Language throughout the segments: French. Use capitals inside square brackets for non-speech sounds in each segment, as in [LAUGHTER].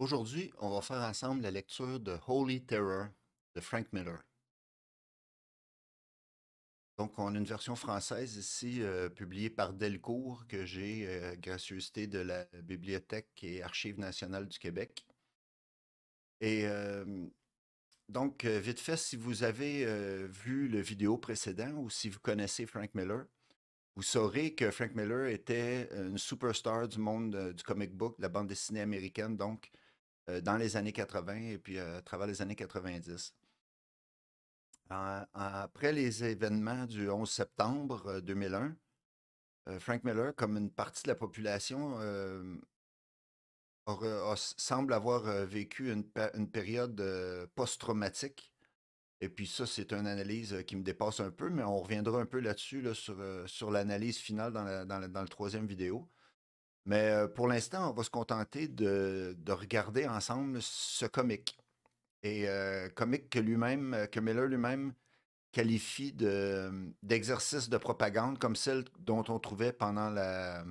Aujourd'hui, on va faire ensemble la lecture de Holy Terror de Frank Miller. Donc, on a une version française ici, euh, publiée par Delcourt, que j'ai, euh, gracieusement de la Bibliothèque et Archives nationales du Québec. Et euh, donc, vite fait, si vous avez vu le vidéo précédent ou si vous connaissez Frank Miller, vous saurez que Frank Miller était une superstar du monde du comic book, de la bande dessinée américaine, donc euh, dans les années 80 et puis euh, à travers les années 90. après les événements du 11 septembre 2001, euh, Frank Miller, comme une partie de la population, semble avoir vécu une, période post-traumatique. Et puis ça, c'est une analyse qui me dépasse un peu, mais on reviendra un peu là-dessus, sur, l'analyse finale dans, la, troisième vidéo. Mais euh, pour l'instant, on va se contenter de, regarder ensemble ce comique. Et euh, comique que lui-même, euh, que Miller lui-même qualifie d'exercice de, propagande comme celle dont on trouvait pendant la,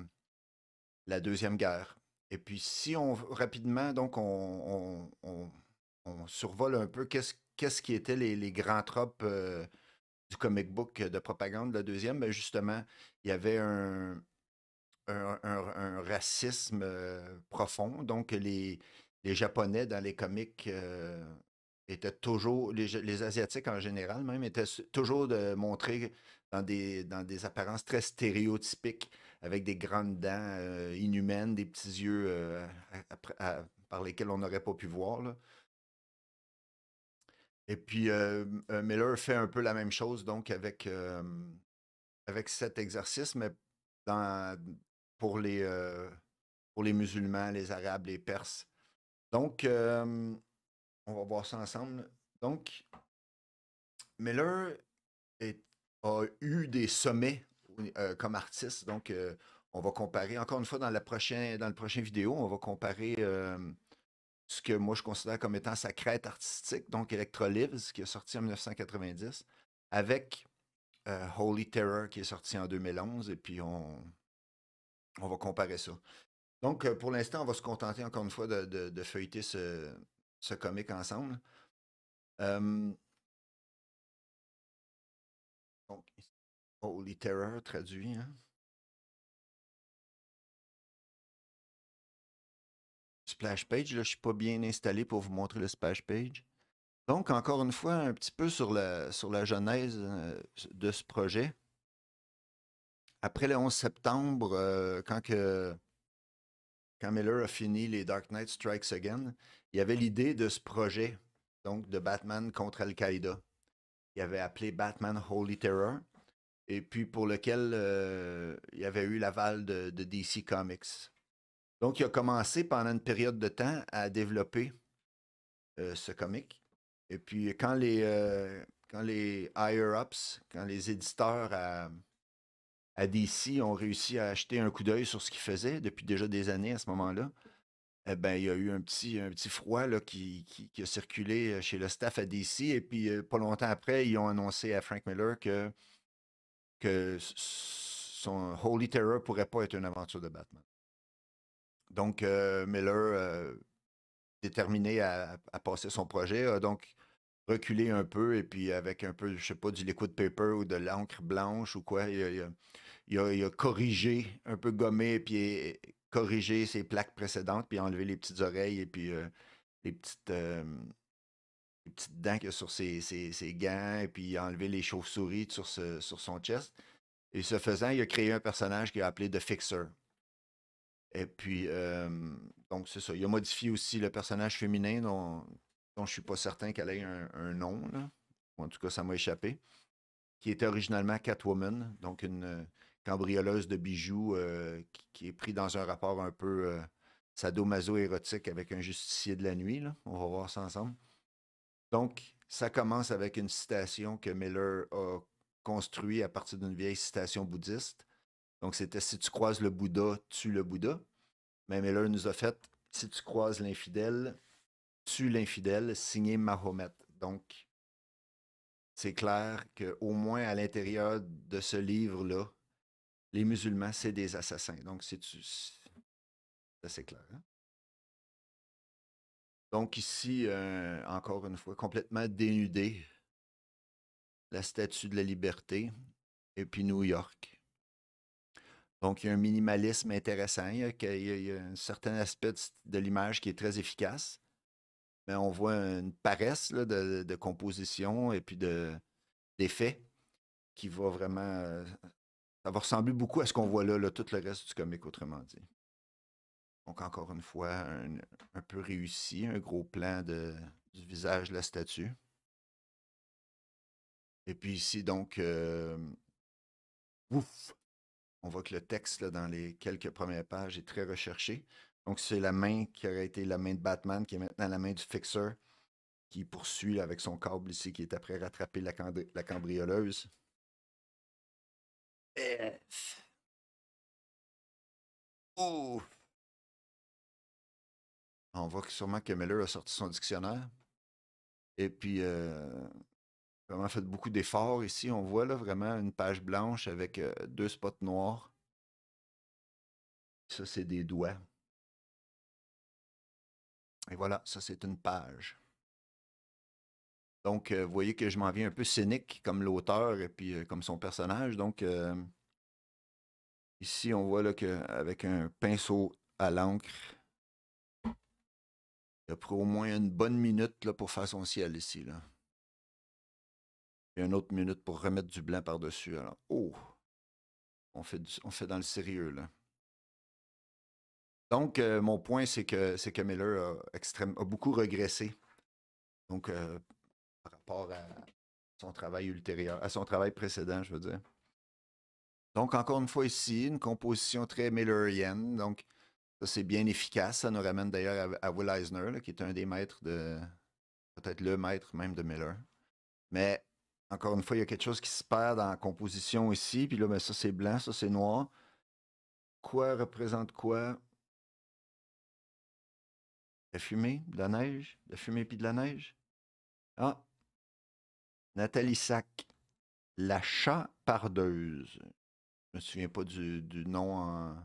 Deuxième Guerre. Et puis si on rapidement, donc on, survole un peu qu'est-ce qu'est-ce qui étaient les, grands tropes du comic book de propagande, la deuxième, ben, justement, il y avait un, un, racisme euh, profond. Donc, les, les Japonais dans les comics euh, étaient toujours, les, Asiatiques en général même, étaient toujours de, montrés dans des, dans des apparences très stéréotypiques, avec des grandes dents euh, inhumaines, des petits yeux par lesquels on n'aurait pas pu voir. Et puis, Miller fait un peu la même chose, donc, avec, avec cet exercice, mais dans, pour les, euh, pour les musulmans, les arabes, les perses. Donc, euh, on va voir ça ensemble. Donc, Miller a eu des sommets euh, comme artiste. Donc, on va comparer, encore une fois, dans la prochaine, dans le prochain vidéo, on va comparer ce que moi je considère comme étant sa crête artistique, donc Electrolives, qui est sorti en 1990, avec Holy Terror, qui est sorti en 2011. Et puis, on, on va comparer ça. Donc, euh, pour l'instant, on va se contenter encore une fois de, feuilleter ce, comic ensemble. Donc, Holy Terror traduit. Hein. Splash page, je ne suis pas bien installé pour vous montrer le splash page. Donc, encore une fois, un petit peu sur la genèse euh, de ce projet après le 11 septembre, euh, quand, que, Miller a fini les Dark Knight Strikes Again, il y avait mmh. l'idée de ce projet, donc de Batman contre Al-Qaïda. Il avait appelé Batman Holy Terror, et puis pour lequel euh, il y avait eu l'aval de, DC Comics. Donc il a commencé pendant une période de temps à développer euh, ce comic. Et puis quand les, quand les higher-ups, quand les éditeurs à à DC ont réussi à acheter un coup d'œil sur ce qu'ils faisaient depuis déjà des années à ce moment-là, eh ben, il y a eu un petit, un petit froid là, qui, qui, a circulé euh, chez le staff à DC. Et puis, euh, pas longtemps après, ils ont annoncé à Frank Miller que, que son Holy Terror pourrait pas être une aventure de Batman. Donc, euh, Miller, déterminé à, passer son projet, a donc reculé un peu et puis avec un peu, je sais pas, du liquid paper ou de l'encre blanche ou quoi, il a, corrigé, un peu gommé, puis euh, corrigé ses plaques précédentes, puis enlevé les petites oreilles et puis euh, euh, les petites. dents qu'il a sur ses, ses, gants, et puis enlevé les chauves-souris sur, son chest. Et ce faisant, il a créé un personnage qu'il a appelé The Fixer. Et puis, donc c'est ça. Il a modifié aussi le personnage féminin dont, je ne suis pas certain qu'elle ait un, nom, en tout cas, ça m'a échappé. Qui était originalement Catwoman, donc une, cambrioleuse de bijoux euh, qui, est pris dans un rapport un peu euh, sadomaso-érotique avec un justicier de la nuit. On va voir ça ensemble. Donc, ça commence avec une citation que Miller a construite à partir d'une vieille citation bouddhiste. Donc, c'était Si tu croises le Bouddha, tue le Bouddha. Mais Miller nous a fait Si tu croises l'infidèle, tue l'infidèle, signé Mahomet. Donc, c'est clair qu'au moins à l'intérieur de ce livre-là, les musulmans, c'est des assassins. Donc, c'est assez clair. Hein? Donc, ici, euh, encore une fois, complètement dénudé, la statue de la liberté, et puis New York. Donc, il y a un minimalisme intéressant. Il y a, un certain aspect de l'image qui est très efficace. Mais on voit une paresse de, composition et puis d'effet qui va vraiment euh, ça va ressembler beaucoup à ce qu'on voit là, tout le reste du comic, autrement dit. Donc, encore une fois, un, peu réussi, un gros plan du visage de la statue. Et puis ici, donc, euh, ouf, on voit que le texte dans les quelques premières pages est très recherché. Donc, c'est la main qui aurait été la main de Batman, qui est maintenant la main du fixeur, qui poursuit avec son câble ici, qui est après rattrapé la cambrioleuse. Euh, On voit sûrement que Miller a sorti son dictionnaire. Et puis, euh, vraiment fait beaucoup d'efforts ici. On voit là vraiment une page blanche avec euh, deux spots noirs. Ça, c'est des doigts. Et voilà, ça, c'est une page. Donc, vous voyez que je m'en viens un peu cynique comme l'auteur et puis comme son personnage. Donc, Ici, on voit là qu'avec un pinceau à l'encre, il a pris au moins une bonne minute là, pour faire son ciel ici. Là. Et une autre minute pour remettre du blanc par-dessus. oh! On fait, dans le sérieux, Donc, euh, mon point, c'est que, Miller a, beaucoup regressé. Donc, euh, par rapport à son travail ultérieur, à son travail précédent, je veux dire. Donc, encore une fois ici, une composition très Millerienne. Donc, ça, c'est bien efficace. Ça nous ramène d'ailleurs à, Will Eisner, qui est un des maîtres de... Peut-être le maître même de Miller. Mais, encore une fois, il y a quelque chose qui se perd dans la composition ici. Puis là, ben, ça, c'est blanc, ça, c'est noir. Quoi représente quoi? La fumée, de la neige, la fumée puis de la neige. Ah! Nathalie Sack. la chapardeuse. Je me souviens pas du, nom en,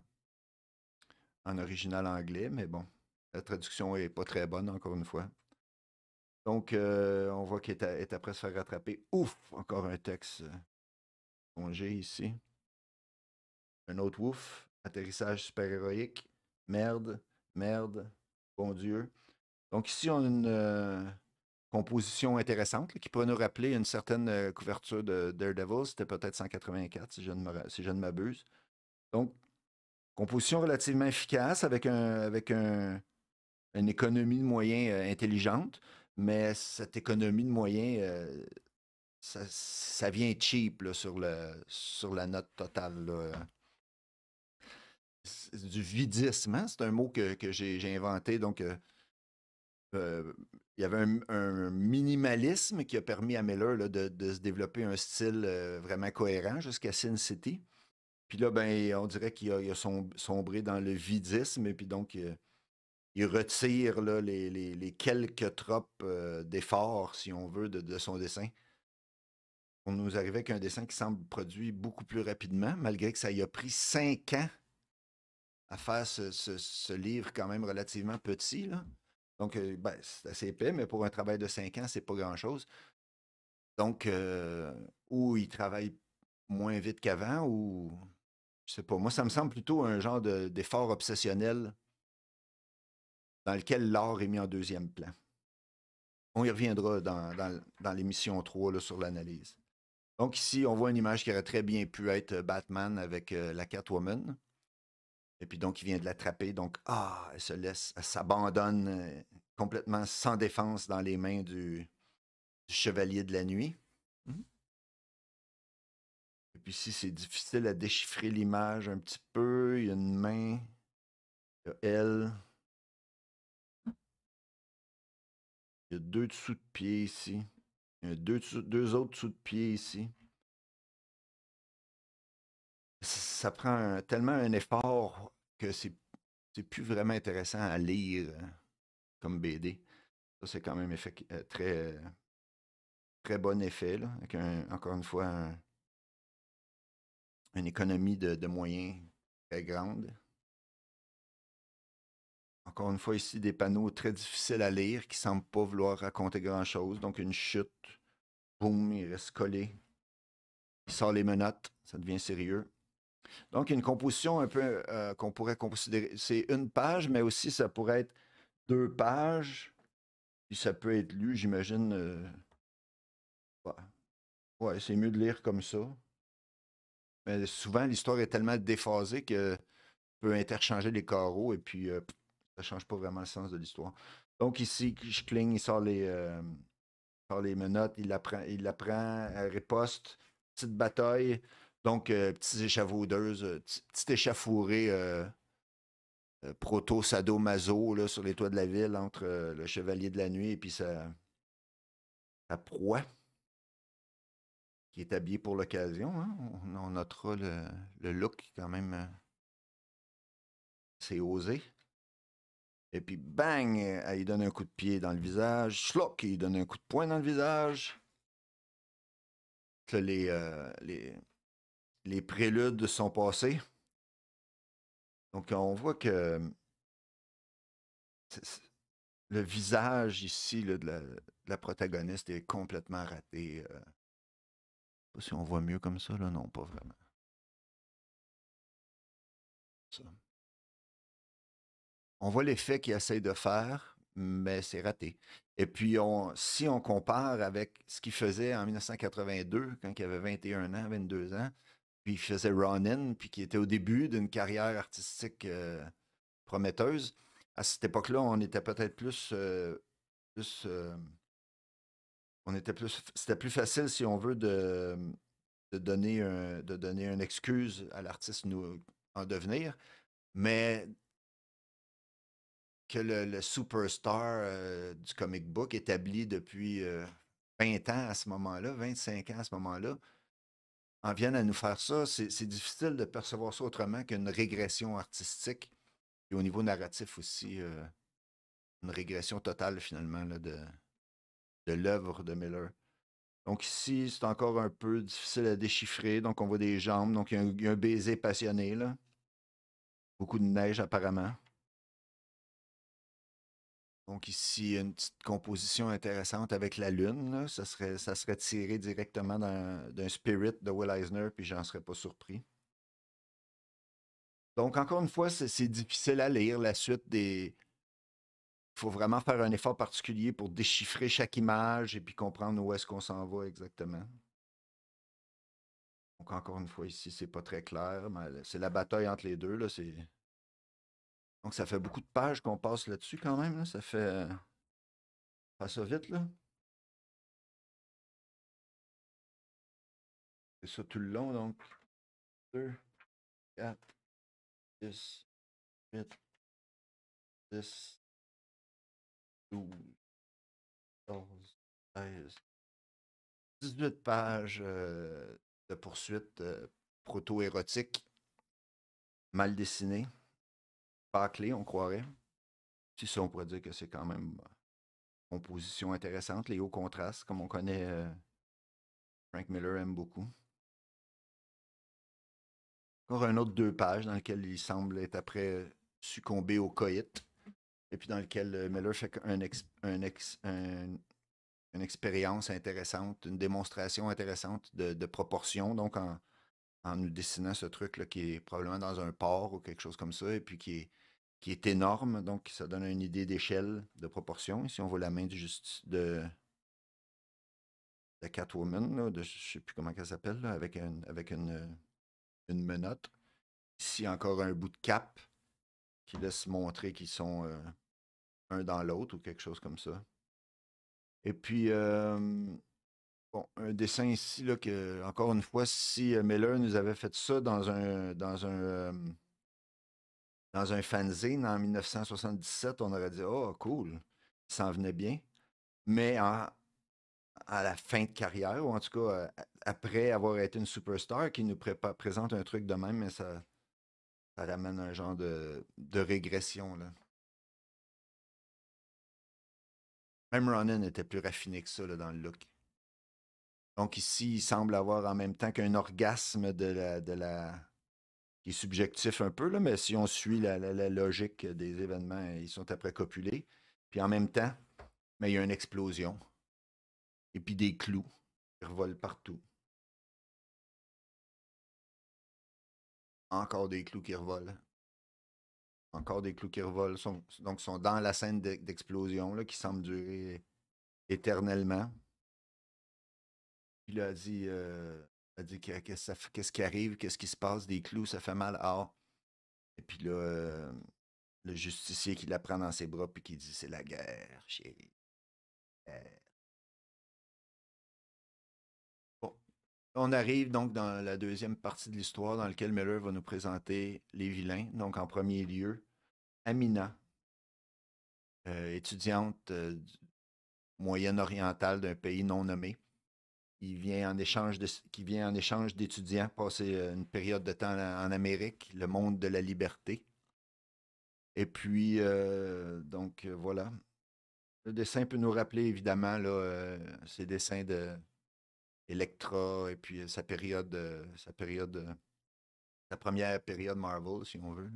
en, original anglais, mais bon, la traduction est pas très bonne, encore une fois. Donc, euh, on voit qu'il est, est, après se faire rattraper. Ouf! Encore un texte congé euh, ici. Un autre ouf. Atterrissage super-héroïque. Merde, merde, bon Dieu. Donc ici, on a une, euh, composition intéressante qui pourrait nous rappeler une certaine euh, couverture de Daredevil. C'était peut-être 184, si je ne, m'abuse. Donc, composition relativement efficace avec, un, avec un, une économie de moyens euh, intelligente, mais cette économie de moyens, euh, ça, vient cheap sur, le, sur la note totale. Du vidissement, hein? c'est un mot que, j'ai inventé, donc il y avait un, minimalisme qui a permis à Miller de, se développer un style euh, vraiment cohérent jusqu'à Sin City. Puis là, ben, on dirait qu'il a, sombré dans le vidisme, et puis donc euh, il, retire les, quelques tropes euh, d'efforts, si on veut, de, son dessin. On nous arrivait avec un dessin qui semble produit beaucoup plus rapidement, malgré que ça y a pris cinq ans à faire ce, ce livre quand même relativement petit. Là. Donc, euh, ben, c'est assez épais, mais pour un travail de 5 ans, c'est pas grand-chose. Donc, euh, ou il travaille moins vite qu'avant, ou je sais pas. Moi, ça me semble plutôt un genre d'effort obsessionnel dans lequel l'art est mis en deuxième plan. On y reviendra dans, l'émission 3 sur l'analyse. Donc ici, on voit une image qui aurait très bien pu être Batman avec euh, la Catwoman. Et puis donc, il vient de l'attraper. Donc, ah, elle se laisse, s'abandonne euh, complètement sans défense dans les mains du, chevalier de la nuit. Mmh Et puis si c'est difficile à déchiffrer l'image un petit peu, il y a une main, il y a elle. Il y a deux dessous de pied ici. Il y a deux, autres dessous de pied ici. Ça, prend tellement un effort que c'est, plus vraiment intéressant à lire hein, comme BD. Ça, c'est quand même effet, euh, très, très bon effet, avec encore une fois une économie de, de, moyens très grande. Encore une fois, ici, des panneaux très difficiles à lire qui ne semblent pas vouloir raconter grand-chose. Donc, une chute, boum, il reste collé. Il sort les menottes, ça devient sérieux. Donc, une composition un peu euh, qu'on pourrait considérer, c'est une page, mais aussi ça pourrait être deux pages. Puis ça peut être lu, j'imagine. Euh, ouais, c'est mieux de lire comme ça. Mais souvent, l'histoire est tellement déphasée que tu peux interchanger les carreaux et puis euh, ça ne change pas vraiment le sens de l'histoire. Donc, ici, je cligne, il sort les, sort les menottes, il la prend, il riposte, petite bataille. Donc, euh, euh, petit échafaudeuses, petit échafourées euh, proto sado là, sur les toits de la ville entre le Chevalier de la Nuit et puis sa, proie, qui est habillée pour l'occasion. Hein. On, notera le, look quand même. c'est osé. Et puis, bang, il donne un coup de pied dans le visage. Schlock, il donne un coup de poing dans le visage. Les, les, les préludes sont passés. Donc, on voit que le visage ici là, de, la, protagoniste est complètement raté. Euh. Je ne sais pas si on voit mieux comme ça, là, non, pas vraiment. On voit l'effet qu'il essaie de faire, mais c'est raté. Et puis, on, si on compare avec ce qu'il faisait en 1982, quand il avait 21 ans, 22 ans, puis qui faisait Ronin, puis qui était au début d'une carrière artistique euh, prometteuse. À cette époque-là, on était peut-être plus. Euh, plus euh, on était plus. C'était plus facile, si on veut, de, de, donner, de donner une excuse à l'artiste en devenir. Mais que le, le superstar du comic book établi depuis 20 ans à ce moment-là, 25 ans à ce moment-là, en viennent à nous faire ça, c'est difficile de percevoir ça autrement qu'une régression artistique et au niveau narratif aussi, euh, une régression totale finalement de, l'œuvre de Miller. Donc ici, c'est encore un peu difficile à déchiffrer. Donc on voit des jambes. Donc il y, a un baiser passionné. Beaucoup de neige apparemment. Donc ici, une petite composition intéressante avec la lune. Ça, serait, tiré directement d'un spirit de Will Eisner, puis j'en serais pas surpris. Donc encore une fois, c'est difficile à lire. La suite des... Il faut vraiment faire un effort particulier pour déchiffrer chaque image et puis comprendre où est-ce qu'on s'en va exactement. Donc encore une fois, ici, c'est pas très clair, mais c'est la bataille entre les deux. c'est donc, ça fait beaucoup de pages qu'on passe là-dessus quand même. Ça fait. Pas euh, ça vite, là. C'est ça tout le long, donc. 2, 4, 6, 8, 10, 12, 14, 16, 18 pages euh, de poursuites euh, proto-érotiques mal dessinées clé, on croirait. Si ça, on pourrait dire que c'est quand même une euh, composition intéressante. Les hauts contrastes, comme on connaît, euh, Frank Miller aime beaucoup. Encore un autre deux pages dans lequel il semble être après euh, succombé au coït. Et puis dans lequel Miller fait une expérience intéressante, une démonstration intéressante de, proportion. Donc en, en nous dessinant ce truc-là qui est probablement dans un port ou quelque chose comme ça, et puis qui est qui est énorme. Donc, ça donne une idée d'échelle, de proportion. Ici, on voit la main de, justice de, Catwoman, là, je ne sais plus comment elle s'appelle, avec, un, avec une, une, menotte. Ici, encore un bout de cap qui laisse montrer qu'ils sont euh, un dans l'autre ou quelque chose comme ça. Et puis, euh, bon, un dessin ici, là, que, encore une fois, si euh, Miller nous avait fait ça dans un, dans un, dans un fanzine en 1977, on aurait dit Oh, cool, ça en venait bien. Mais à la fin de carrière, ou en tout cas euh, après avoir été une superstar, qui nous présente un truc de même, mais ça, ramène un genre de, régression. Là. Même Ronan était plus raffiné que ça dans le look. Donc ici, il semble avoir en même temps qu'un orgasme de la qui est subjectif un peu, mais si on suit la, logique des événements, ils sont après copulés. Puis en même temps, mais il y a une explosion. Et puis des clous qui revolent partout. Encore des clous qui revolent. Encore des clous qui revolent. Sont, donc sont dans la scène d'explosion qui semble durer éternellement. Puis Il a dit euh, cest à qu'est-ce qui arrive, qu'est-ce qui se passe, des clous, ça fait mal. Ah. Et puis là, euh, le justicier qui la prend dans ses bras puis qui dit c'est la guerre, chérie. Bon. On arrive donc dans la deuxième partie de l'histoire dans laquelle Miller va nous présenter les vilains. Donc en premier lieu, Amina, euh, étudiante euh, moyenne orientale d'un pays non nommé il vient en échange qui vient en échange d'étudiants passer euh, une période de temps en Amérique, le monde de la liberté. Et puis, euh, donc euh, voilà. Le dessin peut nous rappeler évidemment là, ces dessins de et puis sa période, sa période, sa première période Marvel, si on veut.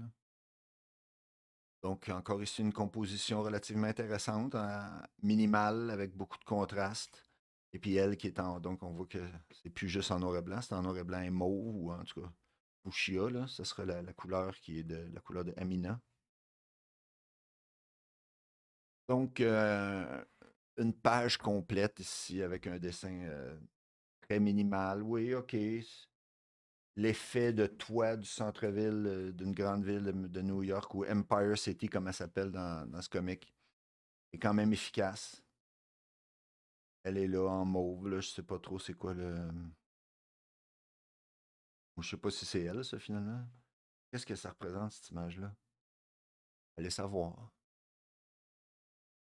Donc, encore ici, une composition relativement intéressante, hein, minimale, avec beaucoup de contraste. Et puis elle qui est en. Donc on voit que c'est plus juste en noir et blanc, c'est en noir et blanc et mauve, ou en tout cas Fuchsia, Ce serait la, couleur qui est de la couleur de Amina. Donc euh, une page complète ici avec un dessin euh, très minimal. Oui, ok. L'effet de toit du centre-ville euh, d'une grande ville de, New York ou Empire City, comme elle s'appelle dans, dans ce comic, est quand même efficace. Elle est là en mauve, Je Je sais pas trop c'est quoi le. Je sais pas si c'est elle, ça, finalement. Qu'est-ce que ça représente, cette image-là? Allez savoir.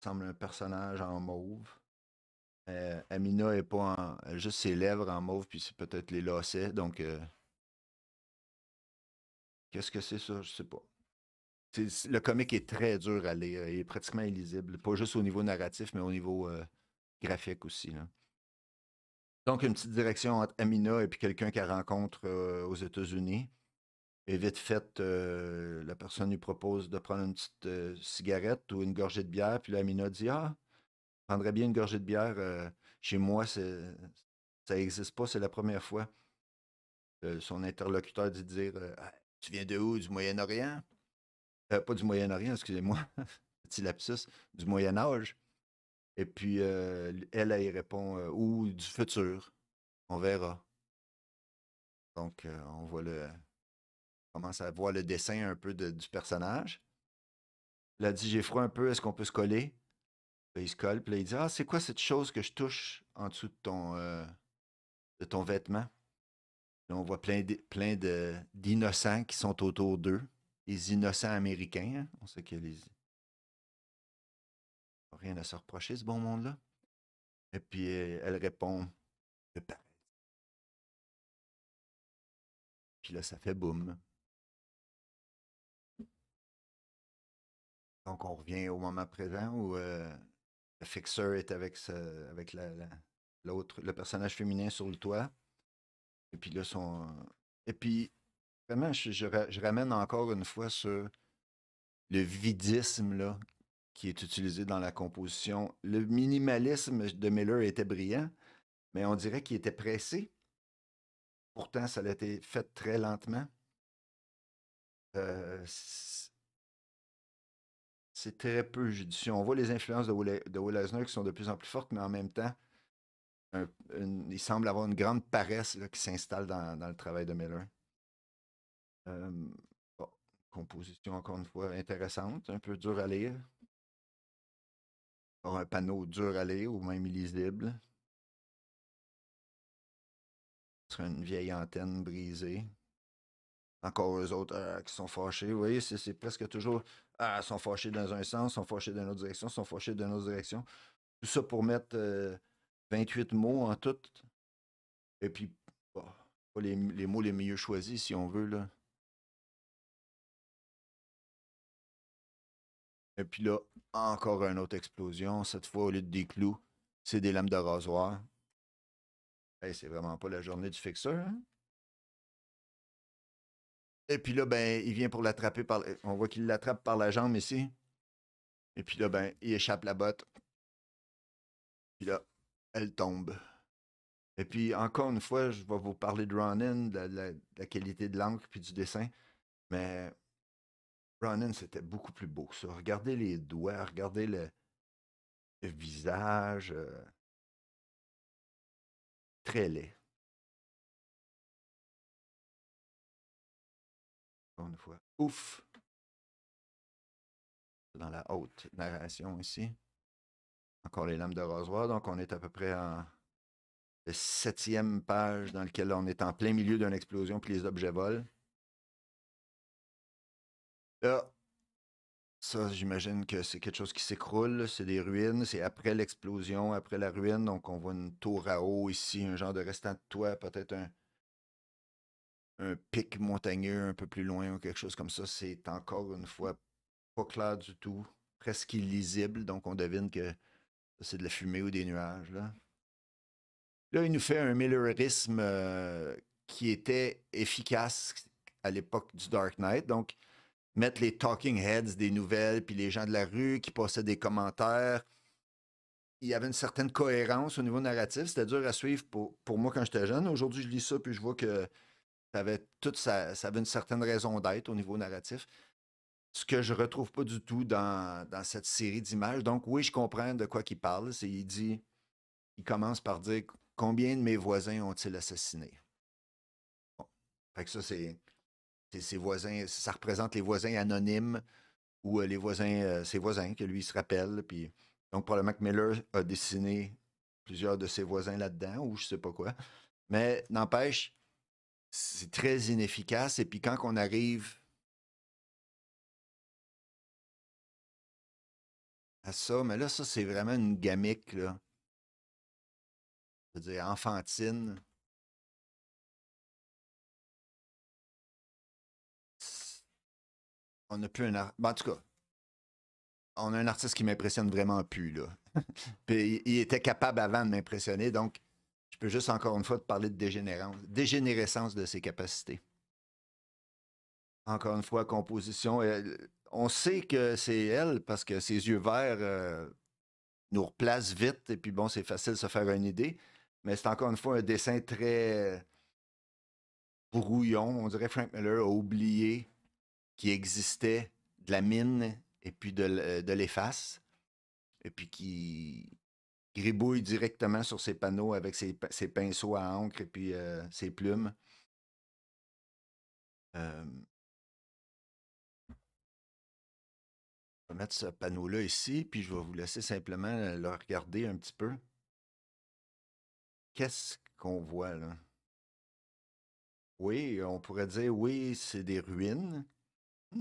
Ça semble un personnage en mauve. Euh, Amina est pas en. Elle Juste ses lèvres en mauve, puis c'est peut-être les lacets, donc. Euh, qu'est-ce que c'est ça? Je sais pas. Le comique est très dur à lire. Il est pratiquement illisible. Pas juste au niveau narratif, mais au niveau euh, graphique aussi. Donc, une petite direction entre Amina et puis quelqu'un qu'elle rencontre euh, aux États-Unis. Et vite fait, euh, la personne lui propose de prendre une petite euh, cigarette ou une gorgée de bière. Puis Amina dit Ah, je prendrais bien une gorgée de bière. chez moi, ça n'existe pas, c'est la première fois. son interlocuteur dit dire ah, Tu viens de où Du Moyen-Orient Pas du Moyen-Orient, excusez-moi. [LAUGHS] Petit lapsus. Du Moyen-Âge. Et puis, euh, elle, elle, répond euh, ou du futur. On verra. Donc, euh, on voit le. commence à voir le dessin un peu du personnage. Elle a dit J'ai froid un peu, est-ce qu'on peut se coller Il se colle, puis là, il dit Ah, c'est quoi cette chose que je touche en dessous de ton, de ton vêtement on voit plein, plein d'innocents qui sont autour d'eux. Les innocents américains. Hein, on sait que les, rien à se reprocher, ce bon monde-là. Et puis euh, elle répond Je paradis. Puis là, ça fait boum. Donc on revient au moment présent où la euh, le fixeur est avec, avec l'autre, le personnage féminin sur le toit. Et puis là, son. Et puis, vraiment, je, je ramène encore une fois sur le vidisme là, qui est utilisé dans la composition. Le minimalisme de Miller était brillant, mais on dirait qu'il était pressé. Pourtant, ça a été fait très lentement. Euh, c'est très peu judicieux. On voit les influences de Will, qui sont de plus en plus fortes, mais en même temps, il semble avoir une grande paresse qui s'installe dans, le travail de Miller. Euh, composition, encore une fois, intéressante, un peu dure à lire un panneau dur à lire ou même illisible. serait une vieille antenne brisée. Encore eux autres euh, qui sont fâchés. Vous voyez, c'est presque toujours. Ah, sont fâchés dans un sens, sont fâchés dans une autre direction, sont fâchés dans une autre direction. Tout ça pour mettre 28 euh, mots en tout. Et puis, bah, les, mots les mieux choisis si on veut, là. Et puis là, encore une autre explosion. Cette fois, au lieu de des clous, c'est des lames de rasoir. c'est vraiment pas la journée du fixeur. Hein? Et puis là, ben, il vient pour l'attraper par. Euh, on voit qu'il l'attrape par la jambe ici. Et puis là, ben, il échappe la botte. Puis là, elle tombe. Et puis, encore une fois, je vais vous parler de Ronin, de la, qualité de l'encre puis du dessin. Mais Ronan, c'était beaucoup plus beau ça. Regardez les doigts, regardez le, visage. Euh, très laid. Une fois. Ouf! Dans la haute narration ici. Encore les lames de rasoir. Donc, on est à peu près en la septième page dans laquelle on est en plein milieu d'une explosion puis les objets volent. Là, ça, j'imagine que c'est quelque chose qui s'écroule, c'est des ruines, c'est après l'explosion, après la ruine, donc on voit une tour à eau ici, un genre de restant de toit, peut-être un, pic montagneux un peu plus loin ou quelque chose comme ça. C'est encore une fois pas clair du tout, presque illisible, donc on devine que c'est de la fumée ou des nuages. Là, il nous fait un millerisme euh, qui était efficace à l'époque du Dark Knight, donc mettre les talking heads des nouvelles, puis les gens de la rue qui passaient des commentaires. Il y avait une certaine cohérence au niveau narratif. C'était dur à suivre pour, pour moi quand j'étais jeune. Aujourd'hui, je lis ça, puis je vois que ça avait, toute ça avait une certaine raison d'être au niveau narratif. Ce que je retrouve pas du tout dans, cette série d'images. Donc, oui, je comprends de quoi qu'il il parle. C'est, il dit, il commence par dire combien de mes voisins ont-ils assassiné. Bon. Fait que ça, c'est ses voisins, ça représente les voisins anonymes ou euh, les voisins, euh, ses voisins que lui se rappelle. Puis, donc probablement que Miller a dessiné plusieurs de ses voisins là-dedans ou je sais pas quoi. Mais n'empêche, c'est très inefficace. Et puis quand on arrive à ça, mais là, ça, c'est vraiment une gamique, là. Je veux dire, enfantine. on n'a plus un artiste. Ben, en tout cas, on a un artiste qui m'impressionne vraiment plus, là. [LAUGHS] Puis il était capable avant de m'impressionner, donc je peux juste encore une fois te parler de dégénérescence de ses capacités. Encore une fois, composition. Euh, on sait que c'est elle parce que ses yeux verts euh, nous replacent vite et puis bon, c'est facile de se faire une idée. Mais c'est encore une fois un dessin très brouillon. On dirait Frank Miller a oublié qui existait de la mine et puis de, l'efface, euh, et puis qui gribouille directement sur ces panneaux avec ses, pinceaux à encre et puis euh, ses plumes. Je vais mettre ce panneau-là ici, puis je vais vous laisser simplement le regarder un petit peu. Qu'est-ce qu'on voit là? Oui, on pourrait dire oui, c'est des ruines.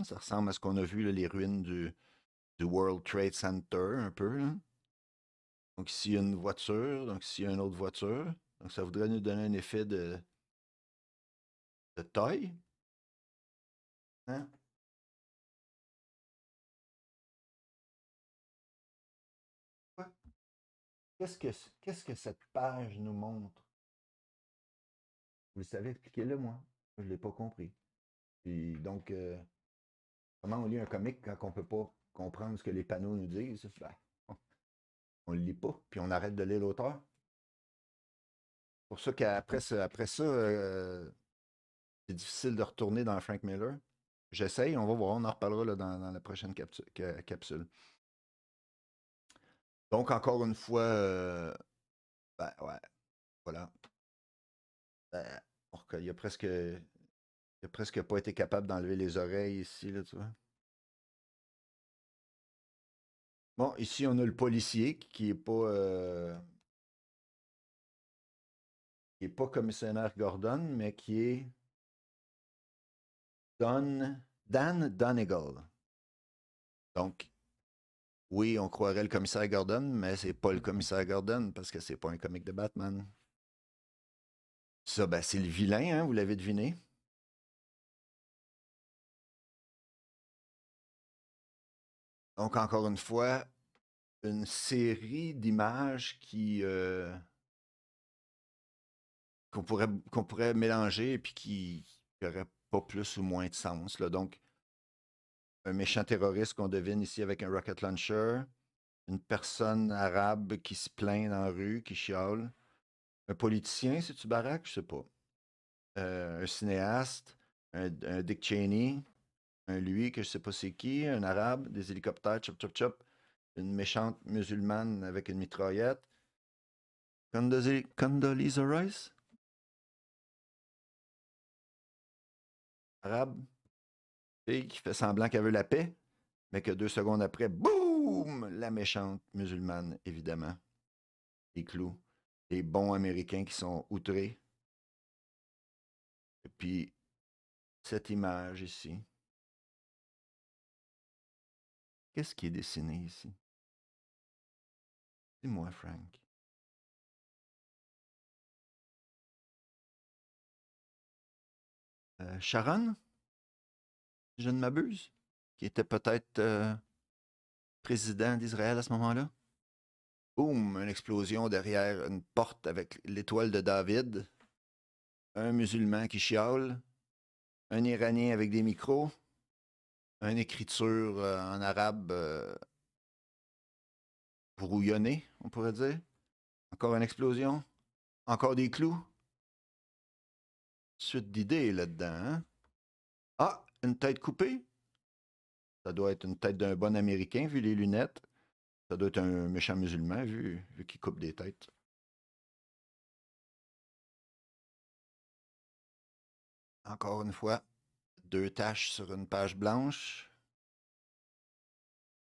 Ça ressemble à ce qu'on a vu, les ruines du, World Trade Center, un peu. Donc ici, il y a une voiture, donc ici, il y a une autre voiture. Donc ça voudrait nous donner un effet de, de taille. Hein? Qu'est-ce que, qu'est-ce que cette page nous montre? Vous le savez, expliquez-le moi. Je ne l'ai pas compris. Puis donc, euh, Comment on lit un comic quand on ne peut pas comprendre ce que les panneaux nous disent? Ben, on ne le lit pas, puis on arrête de lire l'auteur. pour ça qu'après ça, après ça euh, c'est difficile de retourner dans Frank Miller. J'essaye, on va voir, on en reparlera dans, la prochaine capsule. Donc, encore une fois, euh, ben, ouais, voilà. Ben, il y a presque j'ai presque pas été capable d'enlever les oreilles ici, là, tu vois. Bon, ici, on a le policier qui n'est pas. Euh, qui n'est pas commissionnaire Gordon, mais qui est. Dan Donegal. Donc, oui, on croirait le commissaire Gordon, mais c'est pas le commissaire Gordon parce que c'est pas un comique de Batman. Ça, ben, c'est le vilain, hein, vous l'avez deviné. Donc, encore une fois, une série d'images qui. Euh, qu'on pourrait, mélanger et puis qui n'aurait pas plus ou moins de sens. Là. Donc, un méchant terroriste qu'on devine ici avec un rocket launcher, une personne arabe qui se plaint dans la rue, qui chiale, un politicien, c'est-tu baraque Je sais pas. Euh, un cinéaste, un Dick Cheney, lui que je sais pas c'est qui, un arabe, des hélicoptères, chop chop chop, une méchante musulmane avec une mitraillette. Condoleezza Rice? Arabe, qui fait semblant qu'elle veut la paix, mais que deux secondes après, boum, la méchante musulmane, évidemment. Les clous, les bons Américains qui sont outrés. Et puis, cette image ici. Qu'est-ce qui est dessiné ici? Dis-moi, Frank. Euh, Sharon, je ne m'abuse, qui était peut-être euh, président d'Israël à ce moment-là. Boum, une explosion derrière une porte avec l'étoile de David. Un musulman qui chiale. Un Iranien avec des micros une écriture euh, en arabe euh, brouillonnée, on pourrait dire. Encore une explosion. Encore des clous. Suite d'idées là-dedans. Hein? Ah, une tête coupée. Ça doit être une tête d'un bon Américain vu les lunettes. Ça doit être un méchant musulman vu, vu qu'il coupe des têtes. Encore une fois, deux tâches sur une page blanche.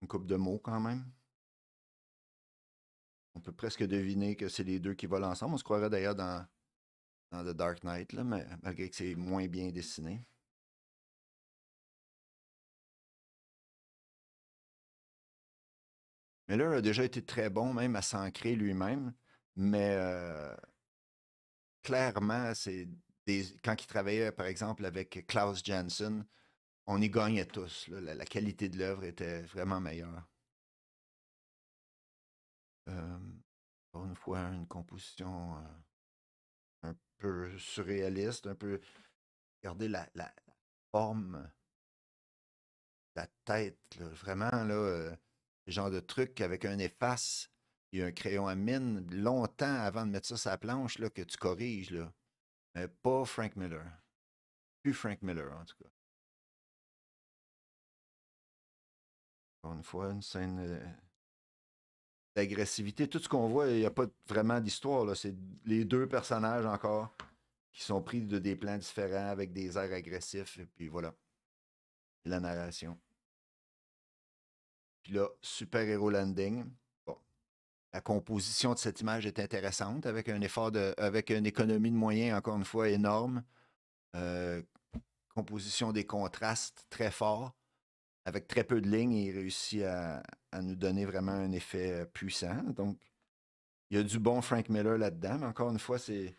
Une coupe de mots quand même. On peut presque deviner que c'est les deux qui volent ensemble. On se croirait d'ailleurs dans, dans The Dark Knight, mais, malgré que c'est moins bien dessiné. Mais là, il a déjà été très bon même à s'ancrer lui-même. Mais euh, clairement, c'est quand il travaillait, par exemple, avec Klaus Janssen, on y gagnait tous. la, qualité de l'œuvre était vraiment meilleure. Euh, une fois, une composition euh, un peu surréaliste, un peu. Regardez la, forme, la tête, vraiment, là, le euh, genre de truc avec un efface et un crayon à mine, longtemps avant de mettre ça sur la planche, là, que tu corriges. Là. Mais pas Frank Miller. Plus Frank Miller, en tout cas. Encore une fois, une scène euh, d'agressivité. Tout ce qu'on voit, il n'y a pas vraiment d'histoire. C'est les deux personnages encore qui sont pris de des plans différents avec des airs agressifs. Et puis voilà. La narration. Puis là, super-héros landing la composition de cette image est intéressante avec un effort de, avec une économie de moyens encore une fois énorme, euh, composition des contrastes très fort, avec très peu de lignes, il réussit à, nous donner vraiment un effet euh, puissant. Donc, il y a du bon Frank Miller là-dedans, mais encore une fois, c'est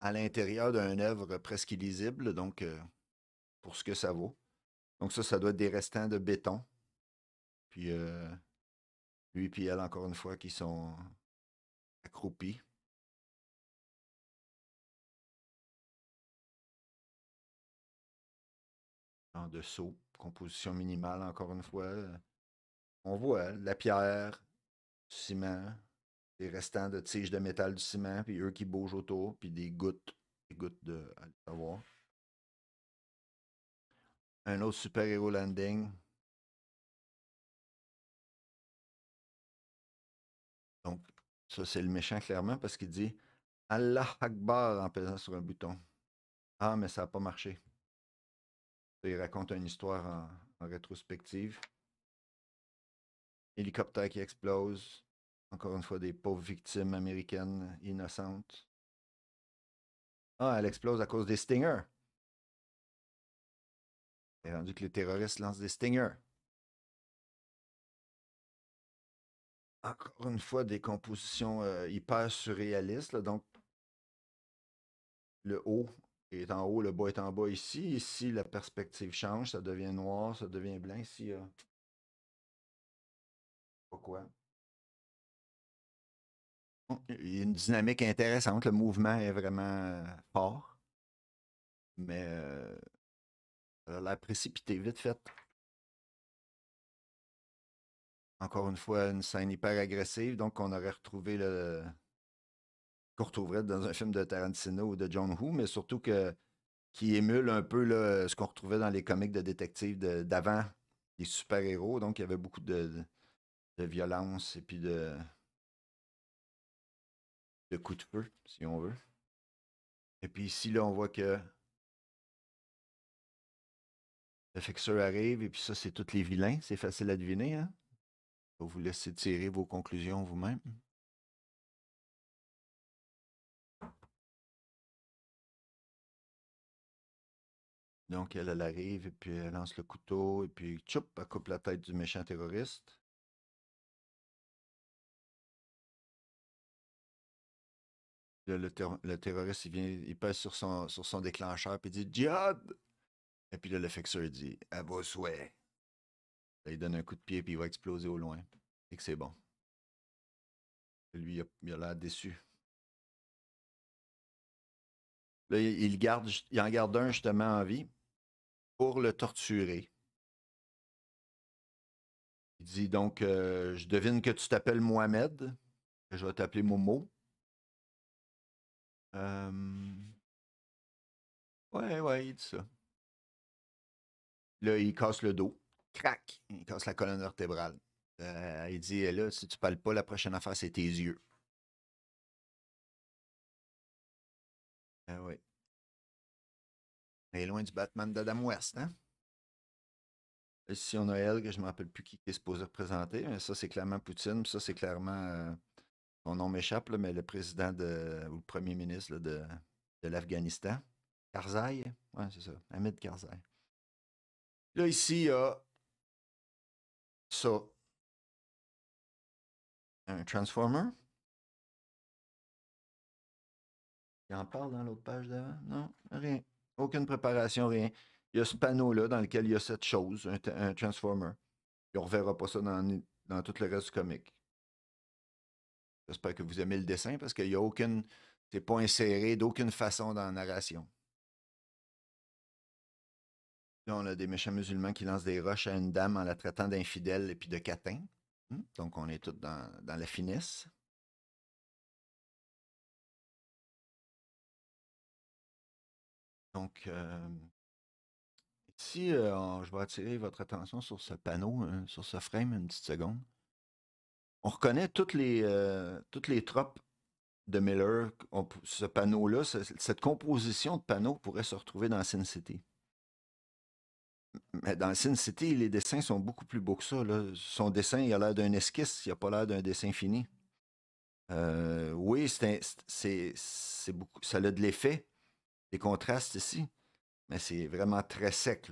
à l'intérieur d'une œuvre presque illisible, donc euh, pour ce que ça vaut. Donc ça, ça doit être des restants de béton. Puis lui puis encore une fois, qui sont accroupis. En dessous, composition minimale, encore une fois. Euh, on voit la pierre, ciment, les restants de tiges de métal du ciment, puis eux qui bougent autour, puis des gouttes, des gouttes de savoir. Un autre super-héros landing, Ça, c'est le méchant, clairement, parce qu'il dit Allah Akbar en pesant sur un bouton. Ah, mais ça n'a pas marché. Il raconte une histoire en, rétrospective. Hélicoptère qui explose. Encore une fois, des pauvres victimes américaines innocentes. Ah, elle explose à cause des stingers. C'est rendu que les terroristes lancent des stingers. encore une fois, des compositions euh, hyper surréalistes. donc, le haut est en haut, le bas est en bas ici. Ici, la perspective change, ça devient noir, ça devient blanc. Ici, euh pourquoi? Il y a une dynamique intéressante. Le mouvement est vraiment euh, fort. Mais la précipité vite fait. Encore une fois, une scène hyper agressive, donc on aurait retrouvé le. qu'on retrouverait dans un film de Tarantino ou de John Woo, mais surtout que qui émule un peu ce qu'on retrouvait dans les comics de détectives d'avant, les super-héros. Donc, il y avait beaucoup de, de violence et puis de, coups de feu, si on veut. Et puis ici, là, on voit que le fixeur arrive, et puis ça, c'est tous les vilains, c'est facile à deviner. Hein? vous laissez tirer vos conclusions vous-même. Donc, elle, arrive, et puis elle lance le couteau, et puis tchoup, elle coupe la tête du méchant terroriste. Le, terroriste, il, vient, pèse sur son, déclencheur, et il dit Djihad Et puis là, le fixeur dit À vos souhaits il donne un coup de pied, puis il va exploser au loin. Et que c'est bon. Lui, il a, l'air déçu. Là, il, garde, il en garde un justement en vie pour le torturer. Il dit donc euh, Je devine que tu t'appelles Mohamed, que je vais t'appeler Momo. Euh, ouais, ouais, il dit ça. Là, il casse le dos crac, mmh, il casse la colonne vertébrale. Euh, il dit, eh là, si tu parles pas, la prochaine affaire, c'est tes yeux. Ah oui. Il est loin du Batman d'Adam West, hein? Ici, euh, on a elle, que je ne me rappelle plus qui est supposé représenter. ça, c'est clairement Poutine. Ça, c'est clairement. mon euh, son nom m'échappe, mais le président de, ou le premier ministre de, l'Afghanistan. Karzai. Oui, c'est ça. Ahmed Karzai. Là, ici, il y a So, un transformer. Il en parle dans l'autre page d'avant? Non, rien. Aucune préparation, rien. Il y a ce panneau-là dans lequel il y a cette chose, un, transformer. on ne reverra pas ça dans, dans tout le reste du comic. J'espère que vous aimez le dessin parce qu'il n'y a aucune. C'est pas inséré d'aucune façon dans la narration on a des méchants musulmans qui lancent des roches à une dame en la traitant d'infidèle et puis de catin. Hmm? Donc, on est tous dans, la finesse. Donc, ici, euh, euh, je vais attirer votre attention sur ce panneau, euh, sur ce frame, une petite seconde. On reconnaît toutes les, toutes les tropes de Miller. ce panneau-là, cette composition de panneaux pourrait se retrouver dans Sin City. Mais dans Sin City, les dessins sont beaucoup plus beaux que ça. Son dessin, il a l'air d'un esquisse, il n'a pas l'air d'un dessin fini. Euh, oui, c'est beaucoup. Ça a de l'effet, des contrastes ici, mais c'est vraiment très sec.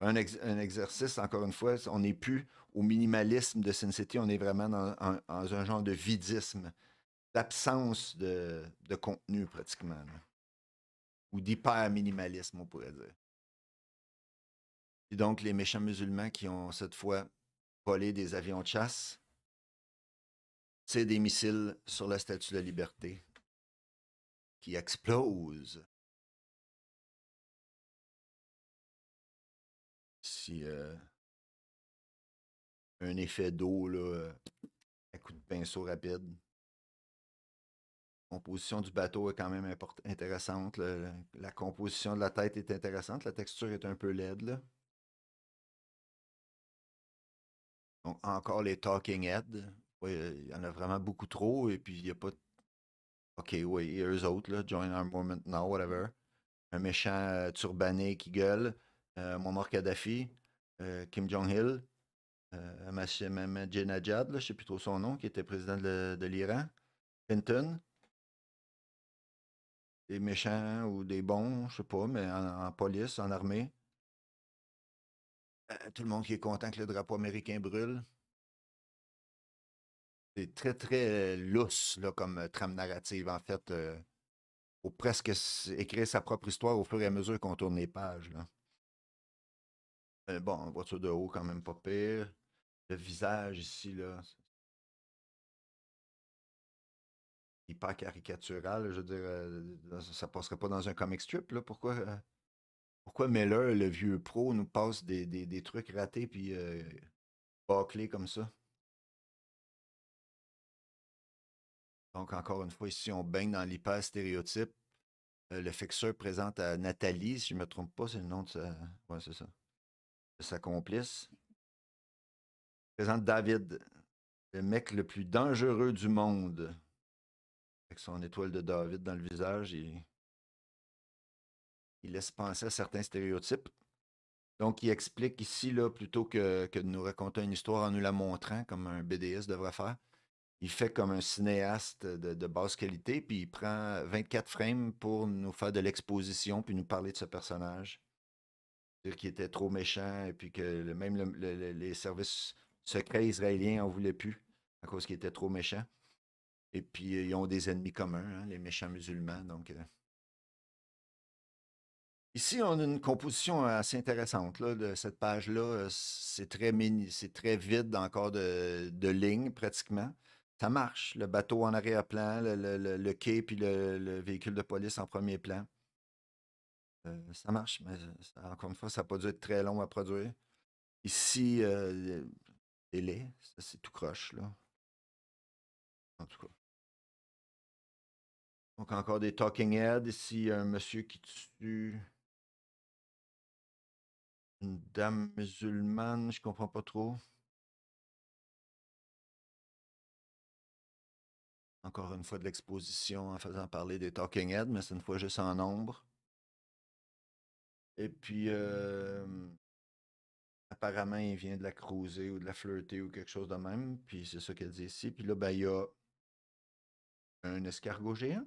Un, exercice, encore une fois, on n'est plus au minimalisme de Sin City, on est vraiment dans, un genre de vidisme, d'absence de, contenu pratiquement, ou d'hyper-minimalisme, on pourrait dire. Et donc, les méchants musulmans qui ont cette fois volé des avions de chasse, c'est des missiles sur la Statue de la Liberté qui explosent. Si euh, un effet d'eau là, à coup de pinceau rapide. La composition du bateau est quand même intéressante. La composition de la tête est intéressante. La texture est un peu laide. Donc, encore les talking heads. il y en a vraiment beaucoup trop. Et puis, il n'y a pas. OK, oui, et eux autres, là, join our movement now, whatever. Un méchant euh, turbané qui gueule. Euh, Kadhafi. Euh, Kim Jong-il. Ahmadinejad, euh, je ne sais plus trop son nom, qui était président de, de l'Iran. Clinton. Des méchants ou des bons, je sais pas, mais en police, en armée. Euh, tout le monde qui est content que le drapeau américain brûle. C'est très, très lousse là, comme euh, trame narrative, en fait. Il euh, faut presque écrire sa propre histoire au fur et à mesure qu'on tourne les pages. Là. bon, voiture de haut, quand même pas pire. Le visage ici, là. Hyper caricatural, je veux dire, ça passerait pas dans un comic strip, là. Pourquoi pourquoi Meller, le vieux pro, nous passe des, trucs ratés puis euh, bâclés comme ça. Donc, encore une fois, ici, on baigne dans l'hyper-stéréotype. Euh, le fixeur présente à Nathalie, si je ne me trompe pas, c'est le nom de sa... Ouais, c'est ça. De sa complice. Présente David, le mec le plus dangereux du monde. Avec son étoile de David dans le visage, et il laisse penser à certains stéréotypes. Donc, il explique ici, là, plutôt que, de nous raconter une histoire en nous la montrant, comme un BDS devrait faire, il fait comme un cinéaste de, basse qualité, puis il prend 24 frames pour nous faire de l'exposition, puis nous parler de ce personnage. cest dire qu'il était trop méchant, et puis que même les services secrets israéliens en voulaient plus, à cause qu'il était trop méchant. Et puis, ils ont des ennemis communs, hein, les méchants musulmans, donc... Euh, Ici, on a une composition assez intéressante là, de cette page-là. Euh, c'est très c'est très vide encore de, lignes pratiquement. Ça marche, le bateau en arrière-plan, le, le, le, quai puis le, véhicule de police en premier plan. Euh, ça marche, mais euh, encore une fois, ça n'a pas dû être très long à produire. Ici, euh, délai, ça c'est tout croche là. En tout cas. Donc encore des talking heads. Ici, un monsieur qui tue une dame musulmane, je comprends pas trop. Encore une fois de l'exposition en faisant parler des Talking Heads, mais c'est une fois juste en nombre. Et puis, apparemment, il vient de la cruiser ou de la flirter ou quelque chose de même. Puis c'est ça qu'elle dit ici. Puis là, ben, il y a un escargot géant.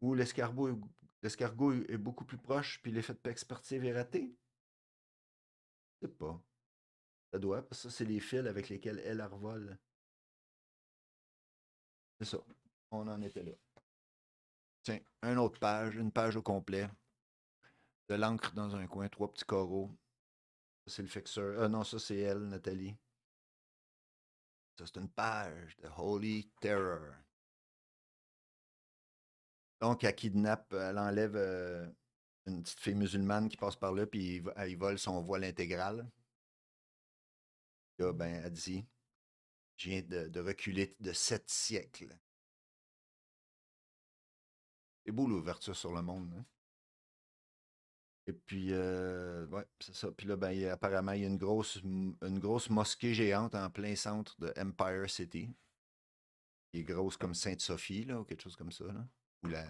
Ou l'escargot l'escargot est beaucoup plus proche, puis l'effet de perspective expertise est raté? Je sais pas. Ça doit, parce que ça, c'est les fils avec lesquels elle arvole. C'est ça. On en était là. Tiens, une autre page, une page au complet. De l'encre dans un coin, trois petits coraux. Ça, c'est le fixeur. Ah non, ça, c'est elle, Nathalie. Ça, c'est une page de Holy Terror. Donc, elle kidnappe, euh, elle enlève euh, une petite fille musulmane qui passe par là, puis il, elle, vole son voile intégral. ben, elle dit Je viens de, reculer de sept siècles. C'est beau l'ouverture sur le monde. Hein. Et puis, euh, c'est ça. Puis là, ben, apparemment, il y a une grosse, une grosse mosquée géante en plein centre de Empire City. Qui est grosse comme Sainte-Sophie, ou quelque chose comme ça ou la,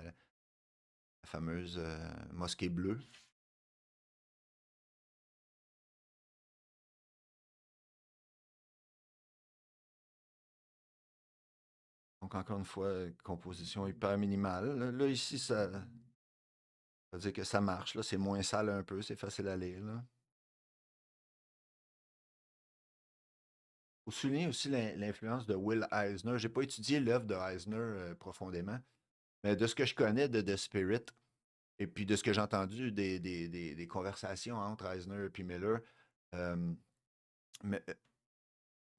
fameuse euh, mosquée bleue. Donc, encore une fois, euh, composition hyper minimale. Là, ici, ça, veut dire que ça marche. C'est moins sale un peu, c'est facile à lire. Là. faut souligner aussi l'influence de Will Eisner. Je n'ai pas étudié l'œuvre de Eisner euh, profondément. Mais de ce que je connais de The Spirit, et puis de ce que j'ai entendu des, conversations entre Eisner et Miller, euh,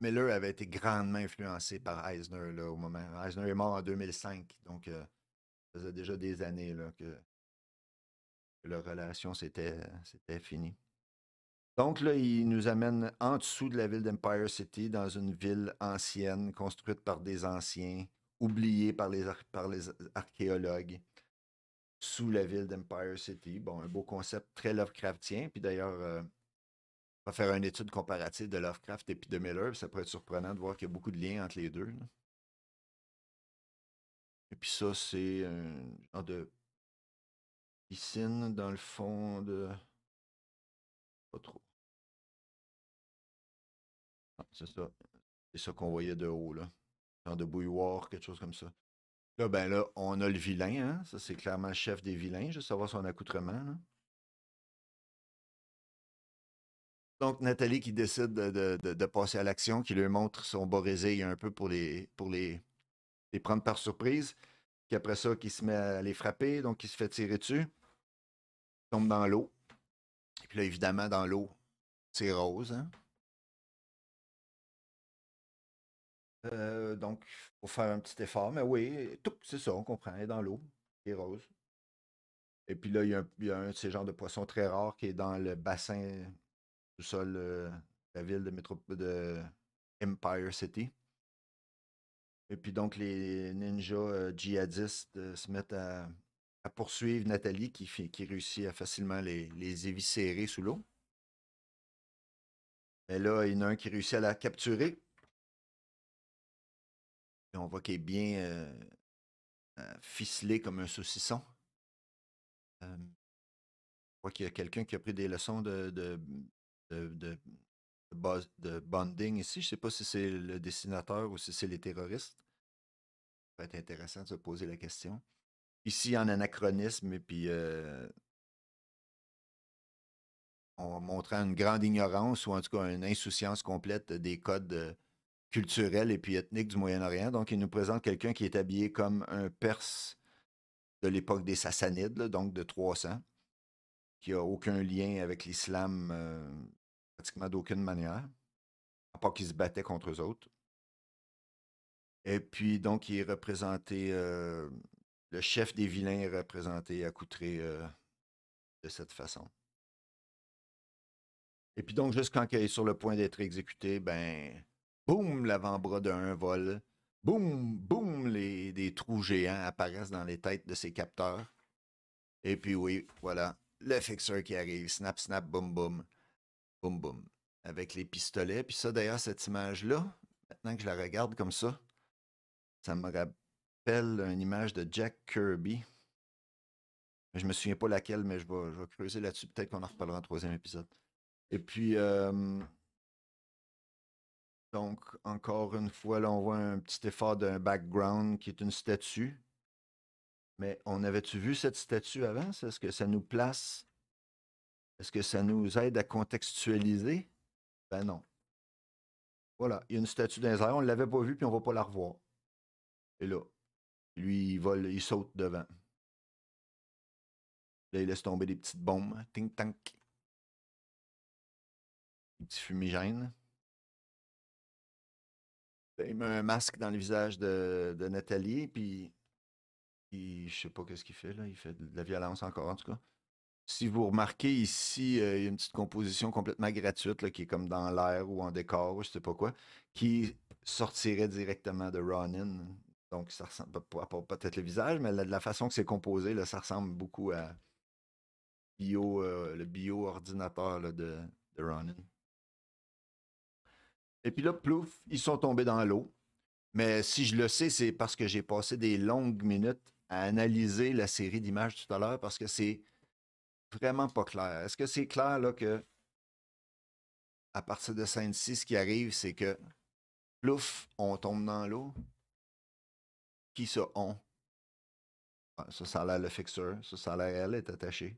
Miller avait été grandement influencé par Eisner au moment. Eisner est mort en 2005, donc euh, ça faisait déjà des années là, que, que, leur relation s'était finie. Donc là, il nous amène en dessous de la ville d'Empire City, dans une ville ancienne construite par des anciens oublié par les, archéologues sous la ville d'Empire City. Bon, un beau concept très Lovecraftien. Puis d'ailleurs, euh, on va faire une étude comparative de Lovecraft et de Miller. Ça pourrait être surprenant de voir qu'il y a beaucoup de liens entre les deux. Et puis ça, c'est un genre de piscine dans le fond de. Pas trop. Ah, c'est ça. C'est ça qu'on voyait de haut, là genre de bouilloire, quelque chose comme ça. Là, ben là, on a le vilain, hein. Ça, c'est clairement le chef des vilains, juste savoir son accoutrement. Donc, Nathalie qui décide de, passer à l'action, qui lui montre son borésil un peu pour les, prendre par surprise. Puis après ça, qui se met à les frapper, donc qui se fait tirer dessus. tombe dans l'eau. Et puis là, évidemment, dans l'eau, c'est rose. Hein. Donc, euh, donc, faut faire un petit effort, mais oui, tout, c'est ça, on comprend, elle est dans l'eau, elle est rose. Et puis là, il y a un, de ces genres de poissons très rares qui est dans le bassin euh, du sol euh, de la ville de, métropole de Empire City. Et puis donc, les ninjas djihadistes se mettent à, poursuivre Nathalie qui, réussit à facilement les, les éviscérer sous l'eau. Mais là, il y en a un qui réussit à la capturer on voit qu'il est bien euh, euh, ficelé comme un saucisson. on voit qu'il y a quelqu'un qui a pris des leçons de, de, bonding ici. Je ne sais pas si c'est le dessinateur ou si c'est les terroristes. Ça va être intéressant de se poser la question. Ici, en anachronisme, et puis euh en montrant une grande ignorance ou en tout cas une insouciance complète des codes culturel et puis ethnique du Moyen-Orient. Donc, il nous présente quelqu'un qui est habillé comme un Perse de l'époque des Sassanides, donc de 300, qui n'a aucun lien avec l'islam euh, pratiquement d'aucune manière, à part qu'il se battait contre eux autres. Et puis, donc, il est représenté, euh, le chef des vilains est représenté, accoutré euh, de cette façon. Et puis, donc, juste quand il est sur le point d'être exécuté, ben, boum, l'avant-bras d'un vol, boum, boum, les, des trous géants apparaissent dans les têtes de ses capteurs. Et puis oui, voilà, le fixeur qui arrive, snap, snap, boum, boum, boum, boum, avec les pistolets. Puis ça, d'ailleurs, cette image-là, maintenant que je la regarde comme ça, ça me rappelle une image de Jack Kirby. Je ne me souviens pas laquelle, mais je vais, je vais creuser là-dessus. Peut-être qu'on en reparlera en troisième épisode. Et puis, euh, donc, encore une fois, là, on voit un petit effort d'un background qui est une statue. Mais on avait-tu vu cette statue avant? Est-ce que ça nous place? Est-ce que ça nous aide à contextualiser? Ben non. Voilà, il y a une statue d'un on ne l'avait pas vue, puis on ne va pas la revoir. Et là, lui, il vole, il saute devant. Là, il laisse tomber des petites bombes. Ting-tank. Des petits fumigènes il met un masque dans le visage de, de Nathalie, puis je je sais pas qu'est-ce qu'il fait là, il fait de la violence encore en tout cas. Si vous remarquez ici, euh, il y a une petite composition complètement gratuite qui est comme dans l'air ou en décor ou je sais pas quoi, qui sortirait directement de Ronin. Donc ça ressemble peut-être le visage, mais la, de la façon que c'est composé, là, ça ressemble beaucoup à bio, euh, le bio ordinateur de Ronin. Et puis là, plouf, ils sont tombés dans l'eau. Mais si je le sais, c'est parce que j'ai passé des longues minutes à analyser la série d'images tout à l'heure parce que c'est vraiment pas clair. Est-ce que c'est clair là que à partir de scène 6, ce qui arrive, c'est que plouf, on tombe dans l'eau? Qui se on? Ça, ça a l'air le fixeur. Ça, ça a l'air elle est attachée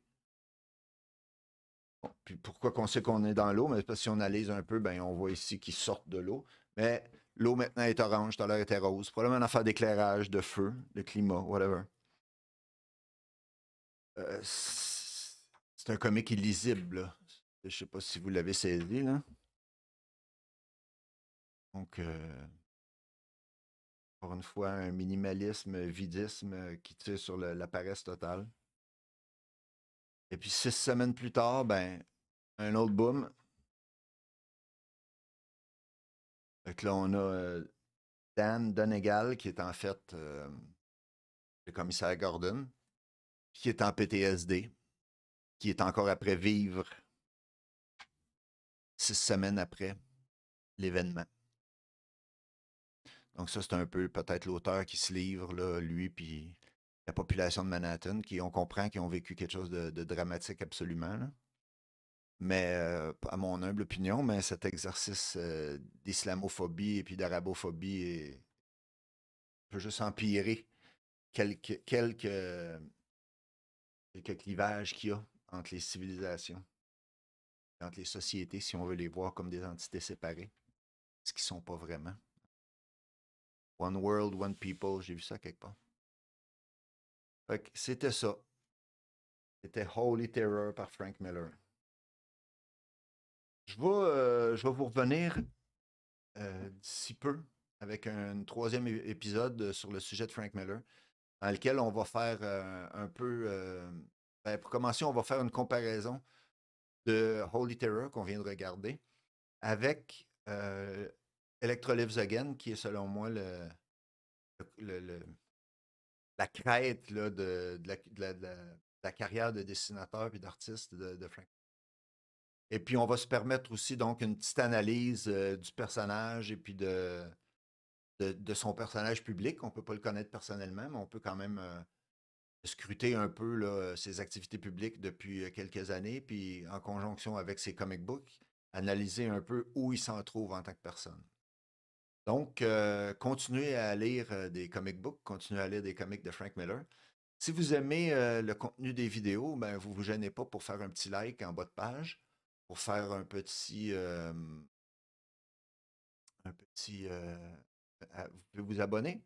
pourquoi qu'on sait qu'on est dans l'eau? Mais parce si on analyse un peu, ben, on voit ici qu'ils sortent de l'eau. Mais l'eau maintenant est orange, tout à l'heure était rose. Probablement une affaire d'éclairage, de feu, de climat, whatever. Euh, c'est un comique illisible. Là. Je sais pas si vous l'avez saisi, là. Donc, euh, pour une fois, un minimalisme, vidisme euh, qui tire sur la paresse totale. Et puis six semaines plus tard, ben, un autre boom. Donc là, on a euh, Dan Donegal, qui est en fait euh, le commissaire Gordon, qui est en PTSD, qui est encore après vivre six semaines après l'événement. Donc ça, c'est un peu peut-être l'auteur qui se livre, là, lui, puis la population de Manhattan, qui on comprend qu'ils ont vécu quelque chose de, dramatique absolument. Mais euh, à mon humble opinion, mais cet exercice euh, d'islamophobie et puis d'arabophobie peut juste empirer quelques, clivages qu'il y a entre les civilisations, entre les sociétés, si on veut les voir comme des entités séparées, ce qui ne sont pas vraiment. One world, one people, j'ai vu ça quelque part c'était ça. C'était Holy Terror par Frank Miller. Je vais, euh, vous revenir euh, d'ici peu avec un troisième épisode euh, sur le sujet de Frank Miller, dans lequel on va faire un peu. Ben, pour commencer, on va faire une comparaison de Holy Terror qu'on vient de regarder avec Electro Again, qui est selon moi le la crête de, la, carrière de dessinateur et d'artiste de, Frank. Et puis, on va se permettre aussi donc une petite analyse euh, du personnage et puis de, de, son personnage public. On ne peut pas le connaître personnellement, mais on peut quand même euh, scruter un peu ses activités publiques depuis euh, quelques années, puis en conjonction avec ses comic books, analyser un peu où il s'en trouve en tant que personne. Donc, euh, continuez à lire euh, des comic books, continuez à lire des comics de Frank Miller. Si vous aimez euh, le contenu des vidéos, ben, vous ne vous gênez pas pour faire un petit like en bas de page, pour faire un petit. petit vous pouvez vous abonner,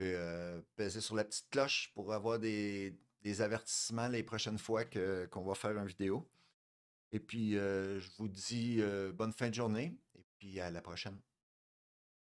vous pouvez peser sur la petite cloche pour avoir des, avertissements les prochaines fois qu'on va faire une vidéo. Et puis, je vous dis bonne fin de journée et puis à la prochaine.